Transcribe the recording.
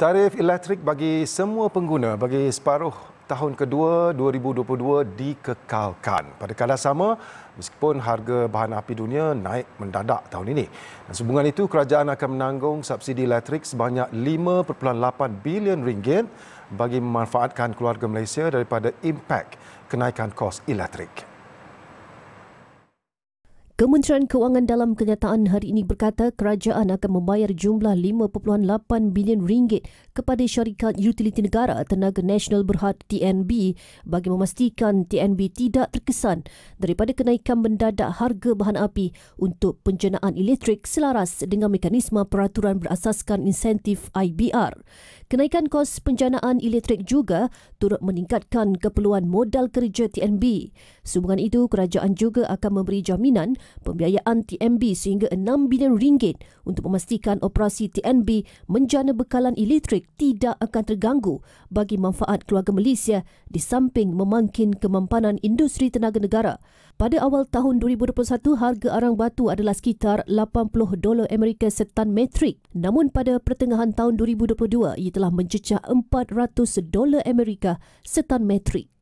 Tarif elektrik bagi semua pengguna bagi separuh tahun kedua 2022 dikekalkan. Pada kadar sama, meskipun harga bahan api dunia naik mendadak tahun ini. Dan sehubungan itu, kerajaan akan menanggung subsidi elektrik sebanyak 5.8 bilion ringgit bagi memanfaatkan keluarga Malaysia daripada impak kenaikan kos elektrik. Kementerian Kewangan dalam kenyataan hari ini berkata kerajaan akan membayar jumlah 5.8 bilion ringgit kepada syarikat utiliti negara Tenaga Nasional Berhad TNB bagi memastikan TNB tidak terkesan daripada kenaikan mendadak harga bahan api untuk penjenaan elektrik selaras dengan mekanisme peraturan berasaskan insentif IBR. Kenaikan kos penjanaan elektrik juga turut meningkatkan keperluan modal kerja TNB. Sehubungan itu, kerajaan juga akan memberi jaminan pembiayaan TNB sehingga 6 bilion ringgit untuk memastikan operasi TNB menjana bekalan elektrik tidak akan terganggu bagi manfaat keluarga Malaysia di samping memangkin kemampanan industri tenaga negara. Pada awal tahun 2021, harga arang batu adalah sekitar 80 dolar Amerika setan metrik. Namun pada pertengahan tahun 2022, ia telah mencecah 400 dolar Amerika setan metrik.